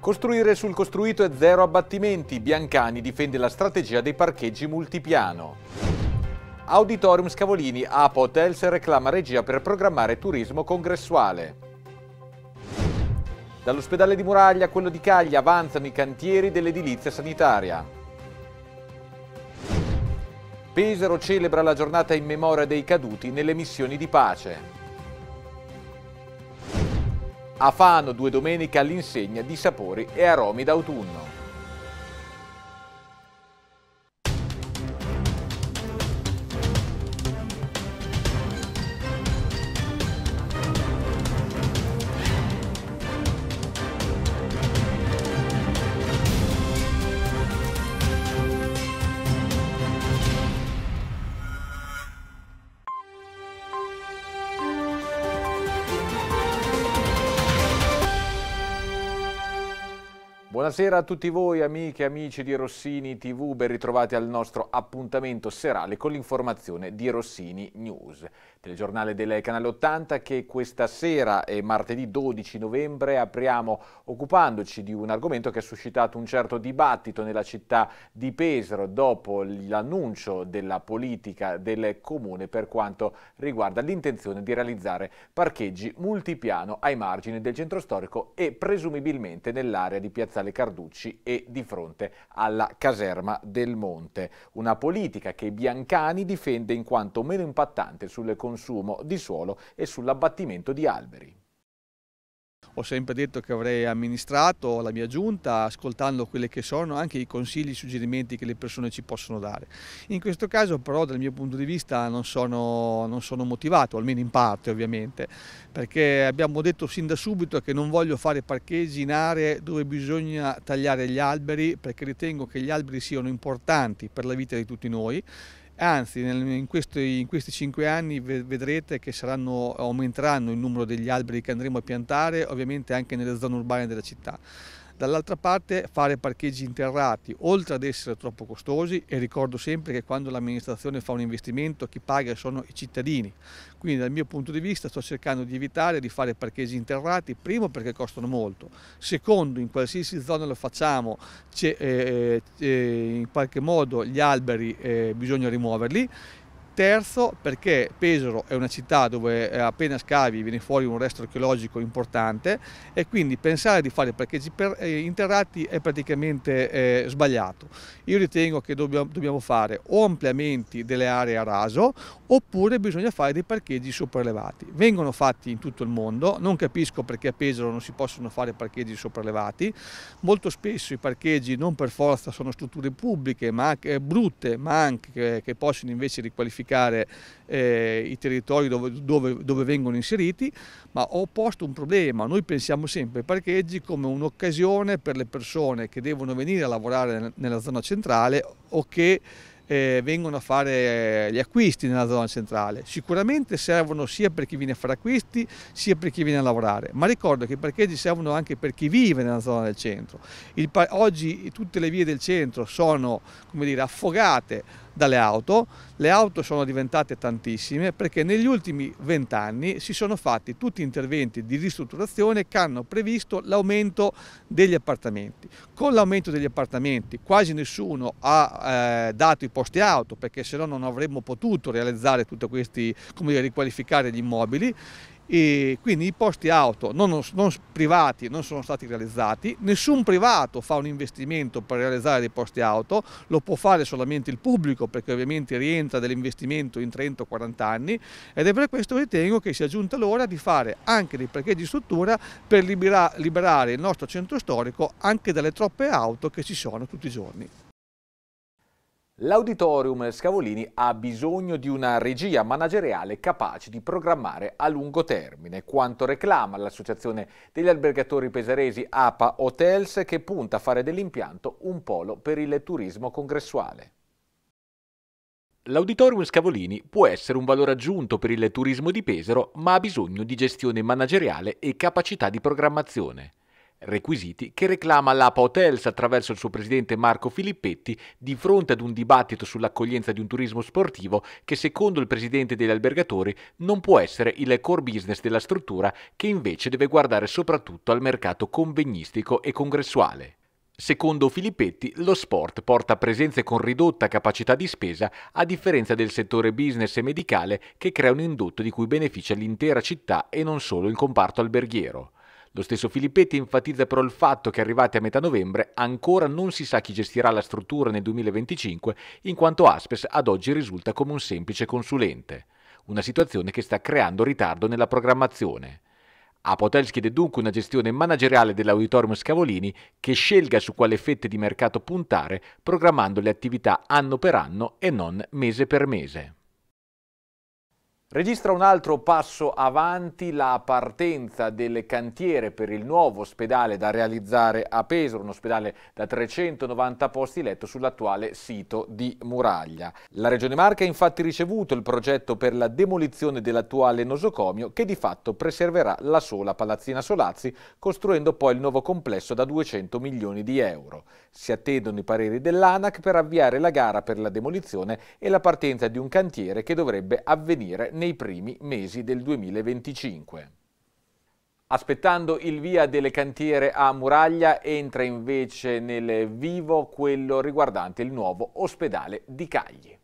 Costruire sul costruito e zero abbattimenti, Biancani difende la strategia dei parcheggi multipiano. Auditorium Scavolini, Apo Hotels reclama regia per programmare turismo congressuale. Dall'ospedale di Muraglia a quello di Caglia avanzano i cantieri dell'edilizia sanitaria. Pesaro celebra la giornata in memoria dei caduti nelle missioni di pace. A Fano due domeniche all'insegna di sapori e aromi d'autunno. Buonasera a tutti voi amiche e amici di Rossini TV, ben ritrovati al nostro appuntamento serale con l'informazione di Rossini News, telegiornale del canale 80 che questa sera e eh, martedì 12 novembre apriamo occupandoci di un argomento che ha suscitato un certo dibattito nella città di Pesaro dopo l'annuncio della politica del comune per quanto riguarda l'intenzione di realizzare parcheggi multipiano ai margini del centro storico e presumibilmente nell'area di Piazzale Viale Carducci e di fronte alla caserma del Monte. Una politica che Biancani difende in quanto meno impattante sul consumo di suolo e sull'abbattimento di alberi. Ho sempre detto che avrei amministrato la mia giunta ascoltando quelli che sono anche i consigli e i suggerimenti che le persone ci possono dare. In questo caso però dal mio punto di vista non sono, non sono motivato, almeno in parte ovviamente, perché abbiamo detto sin da subito che non voglio fare parcheggi in aree dove bisogna tagliare gli alberi perché ritengo che gli alberi siano importanti per la vita di tutti noi anzi nel, in, questi, in, questi, cinque anni vedrete che saranno, aumenteranno il numero degli alberi che andremo a piantare ovviamente anche nelle zone urbane della città. Dall'altra parte fare parcheggi interrati, oltre ad essere troppo costosi, e ricordo sempre che quando l'amministrazione fa un investimento chi paga sono i cittadini, quindi dal mio punto di vista sto cercando di evitare di fare parcheggi interrati, primo perché costano molto, secondo in qualsiasi zona lo facciamo, eh, eh, in qualche modo gli alberi eh, bisogna rimuoverli terzo perché Pesaro è una città dove eh, appena scavi viene fuori un resto archeologico importante e quindi pensare di fare parcheggi eh, interrati è praticamente eh, sbagliato. Io ritengo che dobbiamo, dobbiamo fare o ampliamenti delle aree a raso oppure bisogna fare dei parcheggi sopraelevati. Vengono fatti in tutto il mondo, non capisco perché a Pesaro non si possono fare parcheggi sopraelevati, molto spesso i parcheggi non per forza sono strutture pubbliche ma anche, brutte ma anche che, che possono invece riqualificare modificare eh, i territori dove, dove, dove, vengono inseriti, ma ho posto un problema, noi pensiamo sempre ai parcheggi come un'occasione per le persone che devono venire a lavorare nella zona centrale o che eh, vengono a fare gli acquisti nella zona centrale. Sicuramente servono sia per chi viene a fare acquisti sia per chi viene a lavorare, ma ricordo che i parcheggi servono anche per chi vive nella zona del centro. Il, oggi tutte le vie del centro sono dire, affogate dalle auto. Le auto sono diventate tantissime perché negli ultimi vent'anni si sono fatti tutti interventi di ristrutturazione che hanno previsto l'aumento degli appartamenti. Con l'aumento degli appartamenti quasi nessuno ha eh, dato i posti auto perché se no non avremmo potuto realizzare tutti questi, come dire, riqualificare gli immobili e quindi i posti auto non, non, privati non sono stati realizzati, nessun privato fa un investimento per realizzare dei posti auto, lo può fare solamente il pubblico perché ovviamente rientra dell'investimento in 30-40 o anni ed è per questo che ritengo che sia giunta l'ora di fare anche dei parcheggi di struttura per libera liberare il nostro centro storico anche dalle troppe auto che ci sono tutti i giorni. L'auditorium Scavolini ha bisogno di una regia manageriale capace di programmare a lungo termine, quanto reclama l'associazione degli albergatori pesaresi APA Hotels che punta a fare dell'impianto un polo per il turismo congressuale. L'Auditorium Scavolini può essere un valore aggiunto per il turismo di Pesaro, ma ha bisogno di gestione manageriale e capacità di programmazione requisiti che reclama l'APA Hotels attraverso il suo presidente Marco Filippetti di fronte ad un dibattito sull'accoglienza di un turismo sportivo che secondo il presidente degli albergatori non può essere il core business della struttura che invece deve guardare soprattutto al mercato convegnistico e congressuale. Secondo Filippetti, lo sport porta presenze con ridotta capacità di spesa, a differenza del settore business e medicale che crea un indotto di cui beneficia l'intera città e non solo il comparto alberghiero. Lo stesso Filippetti enfatizza però il fatto che arrivati a metà novembre ancora non si sa chi gestirà la struttura nel 2025, in quanto Aspes ad oggi risulta come un semplice consulente, una situazione che sta creando ritardo nella programmazione. Apotel chiede dunque una gestione manageriale dell'Auditorium Scavolini che scelga su quale fette di mercato puntare, programmando le attività anno per anno e non mese per mese. Registra un altro passo avanti la partenza del cantiere per il nuovo ospedale da realizzare a Pesaro, un ospedale da 390 posti letto sull'attuale sito di Muraglia. La Regione Marca ha infatti ricevuto il progetto per la demolizione dell'attuale nosocomio che di fatto preserverà la sola palazzina Solazzi, costruendo poi il nuovo complesso da 200 milioni di euro. Si attendono i pareri dell'ANAC per avviare la gara per la demolizione e la partenza di un cantiere che dovrebbe avvenire nei primi mesi del 2025. Aspettando il via delle cantiere a Muraglia entra invece nel vivo quello riguardante il nuovo ospedale di Cagli.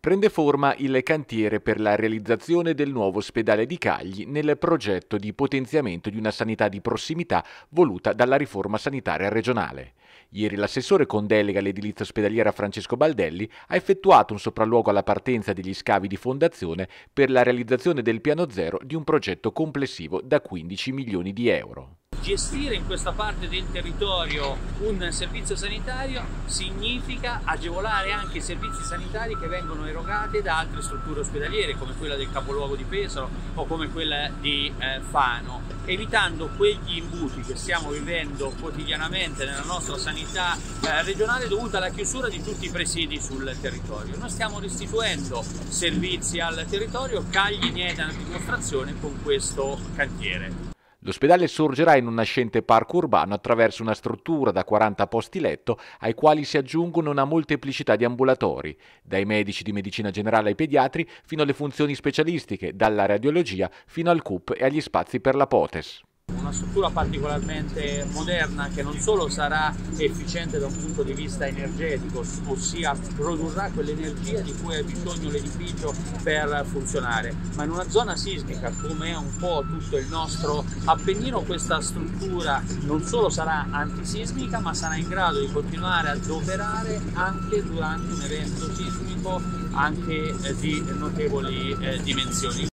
Prende forma il cantiere per la realizzazione del nuovo ospedale di Cagli nel progetto di potenziamento di una sanità di prossimità voluta dalla riforma sanitaria regionale. Ieri l'assessore con delega all'edilizia ospedaliera Francesco Baldelli ha effettuato un sopralluogo alla partenza degli scavi di fondazione per la realizzazione del piano zero di un progetto complessivo da 15 milioni di euro gestire in questa parte del territorio un servizio sanitario significa agevolare anche i servizi sanitari che vengono erogati da altre strutture ospedaliere come quella del capoluogo di Pesaro o come quella di eh, Fano, evitando quegli imbuti che stiamo vivendo quotidianamente nella nostra sanità eh, regionale dovuta alla chiusura di tutti i presidi sul territorio. Noi stiamo restituendo servizi al territorio, Cagli ne è una dimostrazione con questo cantiere. L'ospedale sorgerà in un nascente parco urbano attraverso una struttura da 40 posti letto ai quali si aggiungono una molteplicità di ambulatori, dai medici di medicina generale ai pediatri fino alle funzioni specialistiche, dalla radiologia fino al CUP e agli spazi per la POTES. Una struttura particolarmente moderna che non solo sarà efficiente da un punto di vista energetico, ossia produrrà quell'energia di cui ha bisogno l'edificio per funzionare, ma in una zona sismica come è un po' tutto il nostro Appennino questa struttura non solo sarà antisismica ma sarà in grado di continuare ad operare anche durante un evento sismico anche di notevoli eh, dimensioni.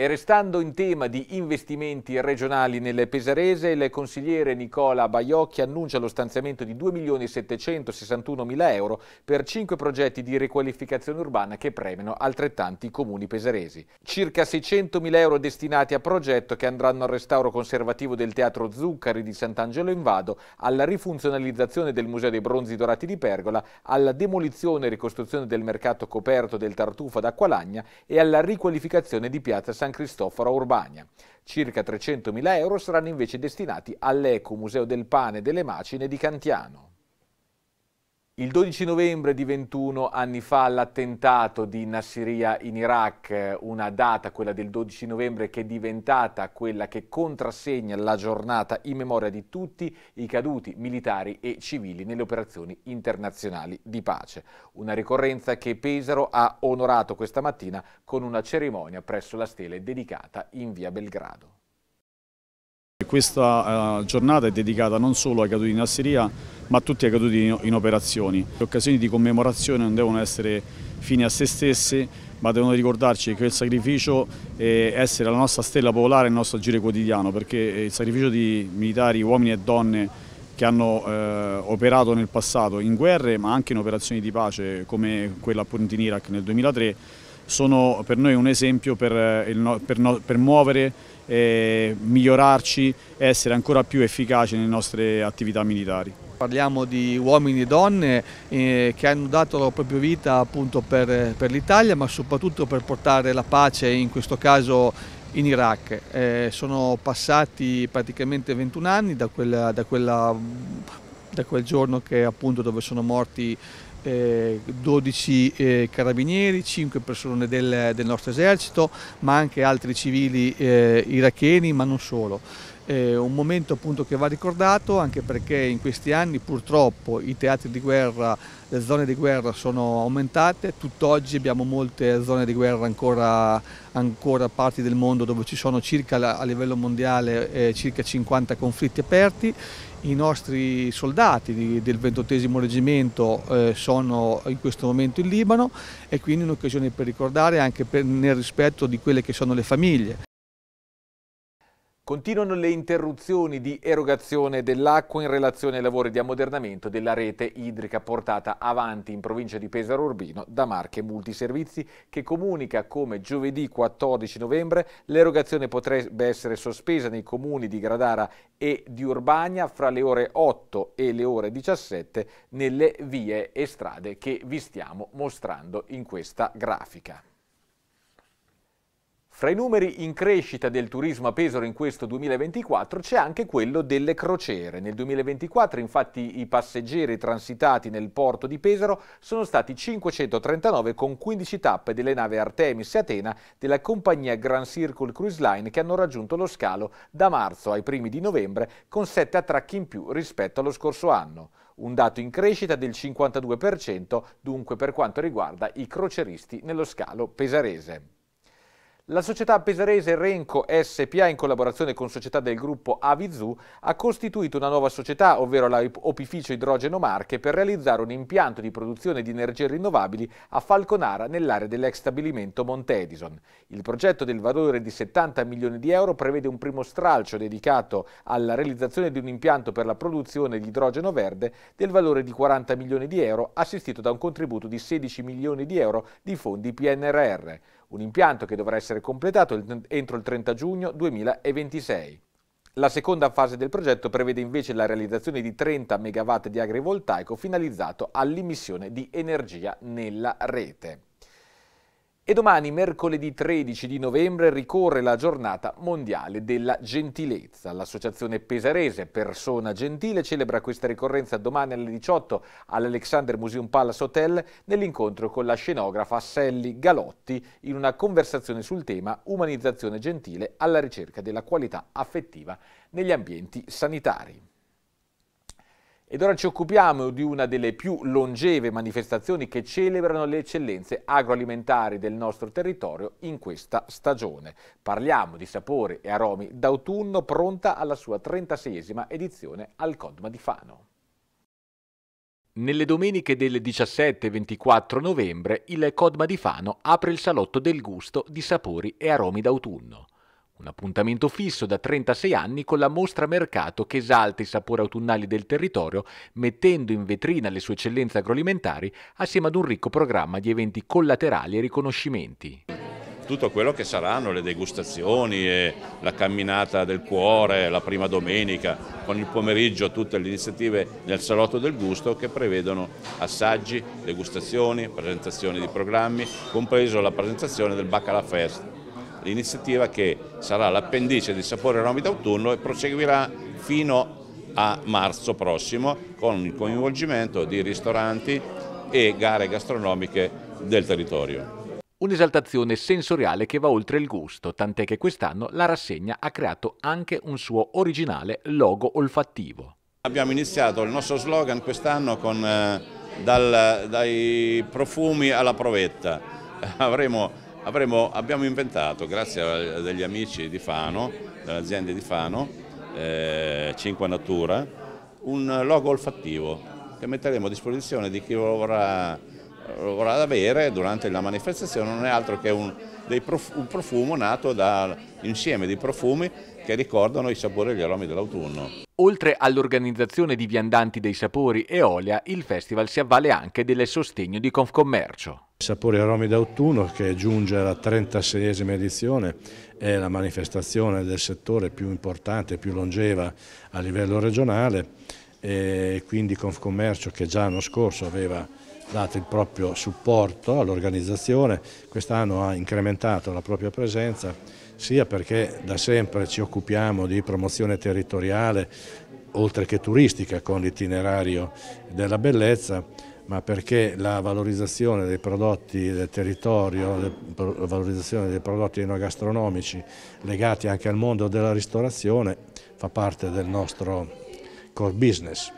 E restando in tema di investimenti regionali nelle Pesarese, il consigliere Nicola Baiocchi annuncia lo stanziamento di 2.761.000 euro per cinque progetti di riqualificazione urbana che premiano altrettanti comuni pesaresi. Circa 600.000 euro destinati a progetto che andranno al restauro conservativo del Teatro Zuccari di Sant'Angelo in Vado, alla rifunzionalizzazione del Museo dei Bronzi Dorati di Pergola, alla demolizione e ricostruzione del mercato coperto del Tartufo d'Acqualagna e alla riqualificazione di Piazza San San Cristoforo a Urbania. Circa 300.000 euro saranno invece destinati all'Eco Museo del Pane e delle Macine di Cantiano. Il 12 novembre di 21 anni fa l'attentato di Nasiriyah in Iraq, una data, quella del 12 novembre, che è diventata quella che contrassegna la giornata in memoria di tutti i caduti militari e civili nelle operazioni internazionali di pace. Una ricorrenza che Pesaro ha onorato questa mattina con una cerimonia presso la stele dedicata in via Belgrado questa eh, giornata è dedicata non solo ai caduti in Asseria ma a tutti i caduti in operazioni. Le occasioni di commemorazione non devono essere fini a se stesse ma devono ricordarci che il sacrificio è eh, essere la nostra stella popolare, il nostro agire quotidiano perché eh, il sacrificio di militari, uomini e donne che hanno eh, operato nel passato in guerre ma anche in operazioni di pace come quella appunto in Iraq nel 2003 sono per noi un esempio per, il, per, per muovere eh, migliorarci e essere ancora più efficaci nelle nostre attività militari. Parliamo di uomini e donne eh, che hanno dato la propria vita appunto per, per l'Italia ma soprattutto per portare la pace, in questo caso in Iraq. Eh, sono passati praticamente 21 anni da, quella, da, quella, da quel giorno che, appunto, dove sono morti 12 eh, eh, carabinieri, 5 persone del, del nostro esercito, ma anche altri civili eh, iracheni, ma non solo eh, un momento appunto che va ricordato anche perché in questi anni purtroppo i teatri di guerra, le zone di guerra sono aumentate, tutt'oggi abbiamo molte zone di guerra ancora, ancora parti del mondo dove ci sono circa a livello mondiale eh, circa 50 conflitti aperti, i nostri soldati di, del 28 reggimento eh, sono in questo momento in Libano e quindi un'occasione per ricordare anche per, nel rispetto di quelle che sono le famiglie. Continuano le interruzioni di erogazione dell'acqua in relazione ai lavori di ammodernamento della rete idrica portata avanti in provincia di Pesaro Urbino da Marche Multiservizi che comunica come giovedì 14 novembre l'erogazione potrebbe essere sospesa nei comuni di Gradara e di Urbania fra le ore 8 e le ore 17 nelle vie e strade che vi stiamo mostrando in questa grafica. Fra i numeri in crescita del turismo a Pesaro in questo 2024 c'è anche quello delle crociere. Nel 2024 infatti i passeggeri transitati nel porto di Pesaro sono stati 539 con 15 tappe delle navi Artemis e Atena della compagnia Grand Circle Cruise Line che hanno raggiunto lo scalo da marzo ai primi di novembre con 7 attracchi in più rispetto allo scorso anno. Un dato in crescita del 52% dunque per quanto riguarda i croceristi nello scalo pesarese. La società pesarese Renco SPA in collaborazione con società del gruppo Avizu ha costituito una nuova società, ovvero la Opificio Idrogeno Marche, per realizzare un impianto di produzione di energie rinnovabili a Falconara nell'area dell'ex stabilimento Monte Edison. Il progetto del valore di 70 milioni di euro prevede un primo stralcio dedicato alla realizzazione di un impianto per la produzione di idrogeno verde del valore di 40 milioni di euro, assistito da un contributo di 16 milioni di euro di fondi PNRR un impianto che dovrà essere completato entro il 30 giugno 2026. La seconda fase del progetto prevede invece la realizzazione di 30 MW di agrivoltaico finalizzato all'immissione di energia nella rete. E domani, mercoledì 13 di novembre, ricorre la giornata mondiale della gentilezza. L'associazione pesarese Persona Gentile celebra questa ricorrenza domani alle 18 all'Alexander Museum Palace Hotel nell'incontro con la scenografa Sally Galotti in una conversazione sul tema umanizzazione gentile alla ricerca della qualità affettiva negli ambienti sanitari. Ed ora ci occupiamo di una delle più longeve manifestazioni che celebrano le eccellenze agroalimentari del nostro territorio in questa stagione. Parliamo di sapori e aromi d'autunno pronta alla sua 36esima edizione al Codma di Fano. Nelle domeniche del 17 24 novembre il Codma di Fano apre il salotto del gusto di sapori e aromi d'autunno. Un appuntamento fisso da 36 anni con la mostra mercato che esalta i sapori autunnali del territorio, mettendo in vetrina le sue eccellenze agroalimentari assieme ad un ricco programma di eventi collaterali e riconoscimenti. Tutto quello che saranno le degustazioni, la camminata del cuore, la prima domenica, con il pomeriggio tutte le iniziative nel Salotto del Gusto che prevedono assaggi, degustazioni, presentazioni di programmi, compreso la presentazione del Baccala Fest l'iniziativa che sarà l'appendice di Sapore Aromi d'autunno e proseguirà fino a marzo prossimo con il coinvolgimento di ristoranti e gare gastronomiche del territorio. Un'esaltazione sensoriale che va oltre il gusto, tant'è che quest'anno la rassegna ha creato anche un suo originale logo olfattivo. Abbiamo iniziato il nostro slogan quest'anno con eh, dal, dai profumi alla provetta. Avremo Avremo, abbiamo inventato, grazie a degli amici di Fano, dell'azienda di Fano, eh, 5 Natura, un logo olfattivo che metteremo a disposizione di chi lo vorrà, lo vorrà avere durante la manifestazione, non è altro che un, prof, un profumo nato da insieme di profumi che ricordano i sapori e gli aromi dell'autunno. Oltre all'organizzazione di viandanti dei sapori e olea, il festival si avvale anche del sostegno di Confcommercio. Sapori e aromi d'autunno che giunge alla 36esima edizione è la manifestazione del settore più importante, e più longeva a livello regionale e quindi Confcommercio che già l'anno scorso aveva dato il proprio supporto all'organizzazione, quest'anno ha incrementato la propria presenza sia perché da sempre ci occupiamo di promozione territoriale oltre che turistica con l'itinerario della bellezza, ma perché la valorizzazione dei prodotti del territorio, la valorizzazione dei prodotti enogastronomici legati anche al mondo della ristorazione fa parte del nostro core business.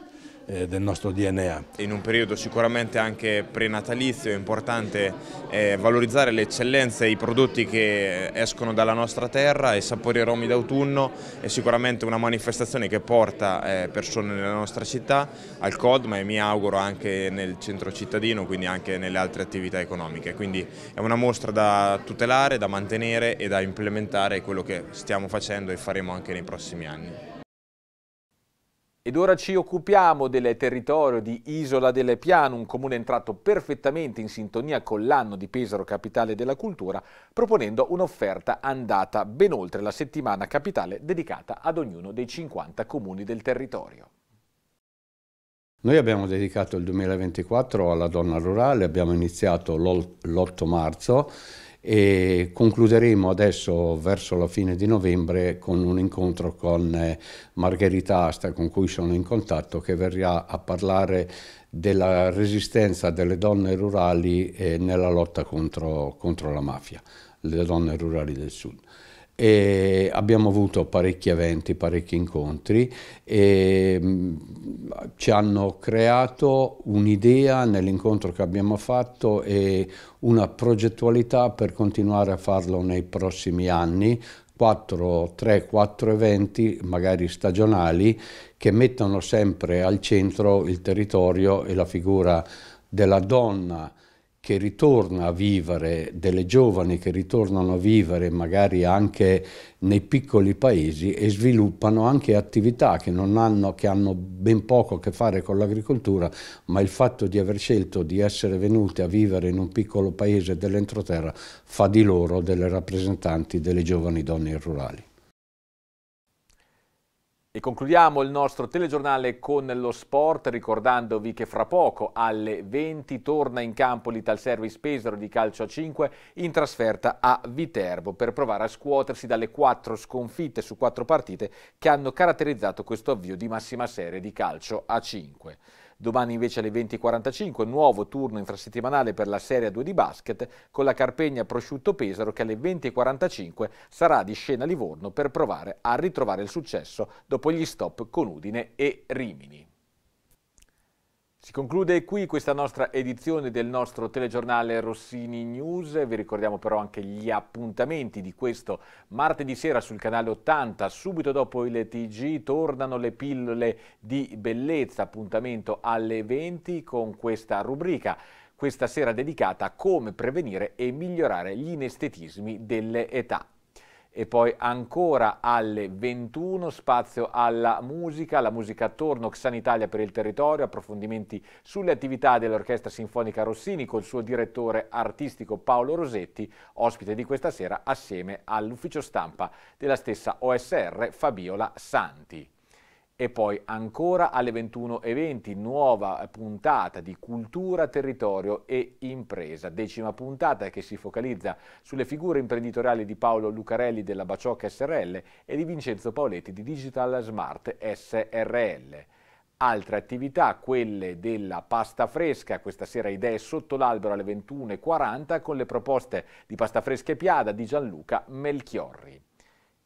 Eh, del nostro DNA. In un periodo sicuramente anche prenatalizio è importante eh, valorizzare le eccellenze e i prodotti che eh, escono dalla nostra terra e sapori aromi d'autunno è sicuramente una manifestazione che porta persone nella nostra città al COD ma mi auguro anche nel centro cittadino quindi anche nelle altre attività economiche quindi è una mostra da tutelare, da mantenere e da implementare quello che stiamo facendo e faremo anche nei prossimi anni. Ed ora ci occupiamo del territorio di Isola delle Piano, un comune entrato perfettamente in sintonia con l'anno di Pesaro Capitale della Cultura, proponendo un'offerta andata ben oltre la settimana capitale dedicata ad ognuno dei 50 comuni del territorio. Noi abbiamo dedicato il 2024 alla donna rurale, abbiamo iniziato l'8 marzo e concluderemo adesso verso la fine di novembre con un incontro con eh, Margherita Asta con cui sono in contatto che verrà a parlare della resistenza delle donne rurali eh, nella lotta contro, contro la mafia, le donne rurali del sud. E abbiamo avuto parecchi eventi, parecchi incontri e ci hanno creato un'idea nell'incontro che abbiamo fatto e una progettualità per continuare a farlo nei prossimi anni 4, 3, 4 eventi, magari stagionali, che mettono sempre al centro il territorio e la figura della donna che ritorna a vivere, delle giovani che ritornano a vivere magari anche nei piccoli paesi e sviluppano anche attività che, hanno, che hanno ben poco a che fare con l'agricoltura, ma il fatto di aver scelto di essere venute a vivere in un piccolo paese dell'entroterra fa di loro delle rappresentanti delle giovani donne rurali. E concludiamo il nostro telegiornale con lo sport ricordandovi che fra poco alle 20 torna in campo l'Ital Service Pesaro di calcio a 5 in trasferta a Viterbo per provare a scuotersi dalle quattro sconfitte su quattro partite che hanno caratterizzato questo avvio di massima serie di calcio a 5. Domani invece alle 20.45 nuovo turno infrasettimanale per la Serie 2 di basket con la Carpegna Prosciutto Pesaro che alle 20.45 sarà di scena Livorno per provare a ritrovare il successo dopo gli stop con Udine e Rimini. Si conclude qui questa nostra edizione del nostro telegiornale Rossini News, vi ricordiamo però anche gli appuntamenti di questo martedì sera sul canale 80, subito dopo il TG tornano le pillole di bellezza, appuntamento alle 20 con questa rubrica questa sera dedicata a come prevenire e migliorare gli inestetismi delle età e poi ancora alle 21 spazio alla musica, la musica attorno, Sanitalia per il territorio, approfondimenti sulle attività dell'Orchestra Sinfonica Rossini col suo direttore artistico Paolo Rosetti, ospite di questa sera assieme all'ufficio stampa della stessa OSR Fabiola Santi. E poi ancora alle 21.20 nuova puntata di Cultura, Territorio e Impresa, decima puntata che si focalizza sulle figure imprenditoriali di Paolo Lucarelli della Baciocca SRL e di Vincenzo Paoletti di Digital Smart SRL. Altre attività, quelle della pasta fresca, questa sera idee sotto l'albero alle 21.40 con le proposte di pasta fresca e piada di Gianluca Melchiorri.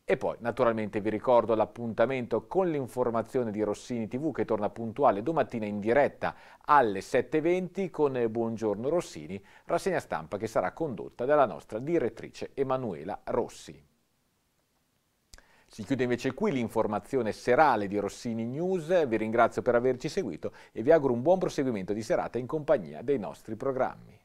E poi, naturalmente, vi ricordo l'appuntamento con l'informazione di Rossini TV che torna puntuale domattina in diretta alle 7.20 con Buongiorno Rossini, rassegna stampa che sarà condotta dalla nostra direttrice Emanuela Rossi. Si chiude invece qui l'informazione serale di Rossini News, vi ringrazio per averci seguito e vi auguro un buon proseguimento di serata in compagnia dei nostri programmi.